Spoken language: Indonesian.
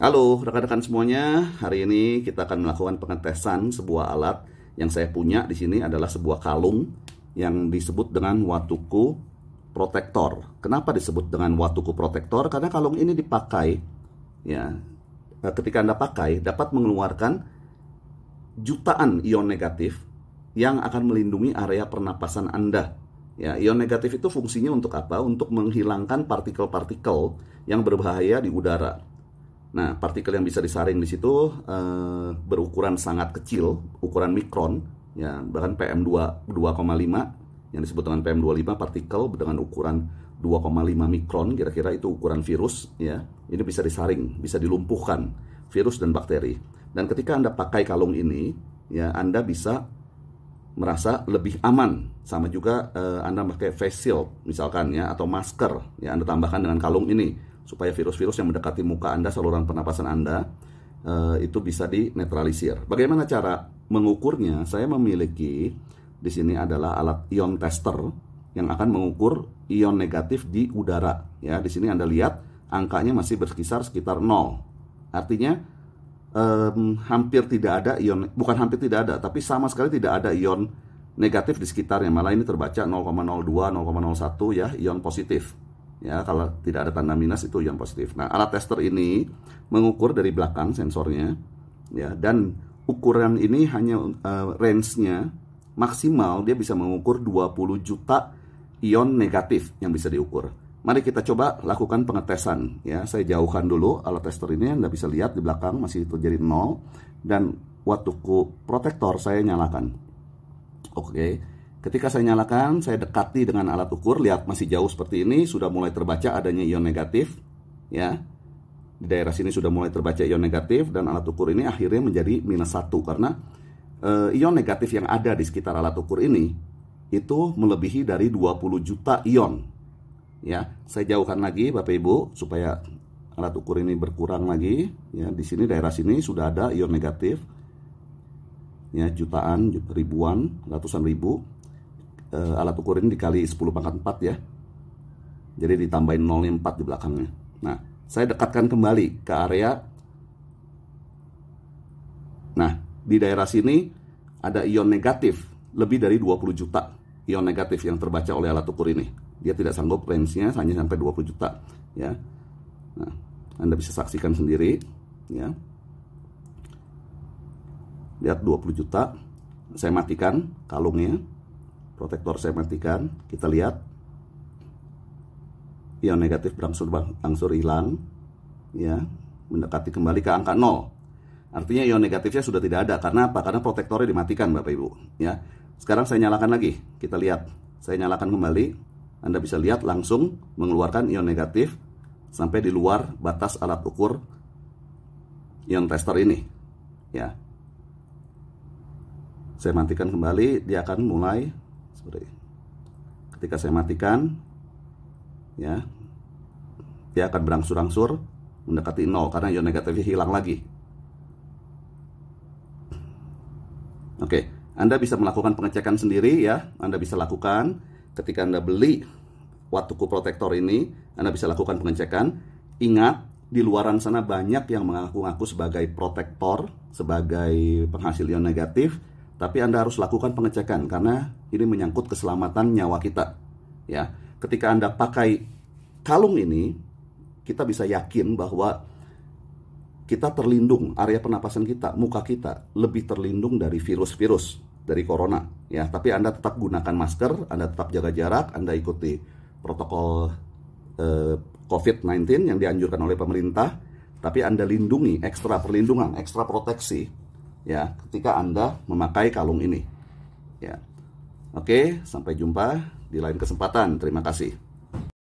Halo rekan-rekan semuanya, hari ini kita akan melakukan pengetesan sebuah alat yang saya punya di sini adalah sebuah kalung yang disebut dengan Watuku Protector. Kenapa disebut dengan Watuku Protector? Karena kalung ini dipakai ya eh, ketika Anda pakai dapat mengeluarkan jutaan ion negatif yang akan melindungi area pernapasan Anda. Ya, ion negatif itu fungsinya untuk apa? Untuk menghilangkan partikel-partikel yang berbahaya di udara Nah, partikel yang bisa disaring di situ uh, berukuran sangat kecil, ukuran mikron, ya bahkan PM2 2,5 yang disebut dengan PM25 partikel dengan ukuran 2,5 mikron kira-kira itu ukuran virus ya. Ini bisa disaring, bisa dilumpuhkan virus dan bakteri. Dan ketika Anda pakai kalung ini, ya Anda bisa merasa lebih aman. Sama juga uh, Anda pakai face shield misalkan ya atau masker ya Anda tambahkan dengan kalung ini supaya virus-virus yang mendekati muka Anda, saluran pernapasan Anda eh, itu bisa dinetralisir. Bagaimana cara mengukurnya? Saya memiliki di sini adalah alat ion tester yang akan mengukur ion negatif di udara. Ya, di sini Anda lihat angkanya masih berkisar sekitar 0. Artinya um, hampir tidak ada ion bukan hampir tidak ada, tapi sama sekali tidak ada ion negatif di sekitarnya. Malah ini terbaca 0,02, 0,01 ya, ion positif ya kalau tidak ada tanda minus itu yang positif. Nah, alat tester ini mengukur dari belakang sensornya ya dan ukuran ini hanya uh, range-nya maksimal dia bisa mengukur 20 juta ion negatif yang bisa diukur. Mari kita coba lakukan pengetesan ya. Saya jauhkan dulu alat tester ini Anda bisa lihat di belakang masih itu jadi nol dan waktu protektor saya nyalakan. Oke. Okay Ketika saya nyalakan, saya dekati dengan alat ukur, lihat masih jauh seperti ini, sudah mulai terbaca adanya ion negatif, ya. Di daerah sini sudah mulai terbaca ion negatif dan alat ukur ini akhirnya menjadi minus satu karena e, ion negatif yang ada di sekitar alat ukur ini itu melebihi dari 20 juta ion. Ya, saya jauhkan lagi Bapak Ibu supaya alat ukur ini berkurang lagi. Ya, di sini daerah sini sudah ada ion negatif. Ya, jutaan, ribuan, ratusan ribu uh, alat ukur ini dikali 10 pangkat 4 ya. Jadi ditambahin 0 4 di belakangnya. Nah, saya dekatkan kembali ke area. Nah, di daerah sini ada ion negatif lebih dari 20 juta ion negatif yang terbaca oleh alat ukur ini. Dia tidak sanggup range-nya hanya sampai 20 juta, ya. Nah, Anda bisa saksikan sendiri, ya. Lihat 20 juta. Saya matikan kalungnya protektor saya matikan kita lihat ion negatif berangsur angsur hilang ya mendekati kembali ke angka 0 artinya ion negatifnya sudah tidak ada karena apa karena protektornya dimatikan Bapak Ibu ya sekarang saya nyalakan lagi kita lihat saya nyalakan kembali Anda bisa lihat langsung mengeluarkan ion negatif sampai di luar batas alat ukur ion tester ini ya saya matikan kembali dia akan mulai seperti ketika saya matikan ya dia akan berangsur-angsur mendekati nol karena ion negatifnya hilang lagi oke Anda bisa melakukan pengecekan sendiri ya Anda bisa lakukan ketika Anda beli watuku protektor ini Anda bisa lakukan pengecekan ingat di luaran sana banyak yang mengaku-ngaku sebagai protektor, sebagai penghasil ion negatif, tapi Anda harus lakukan pengecekan karena ini menyangkut keselamatan nyawa kita. Ya, ketika Anda pakai kalung ini, kita bisa yakin bahwa kita terlindung, area pernapasan kita, muka kita lebih terlindung dari virus-virus dari corona. Ya, tapi Anda tetap gunakan masker, Anda tetap jaga jarak, Anda ikuti protokol eh, COVID-19 yang dianjurkan oleh pemerintah, tapi Anda lindungi ekstra perlindungan, ekstra proteksi ya ketika Anda memakai kalung ini. Ya. Oke, sampai jumpa di lain kesempatan. Terima kasih.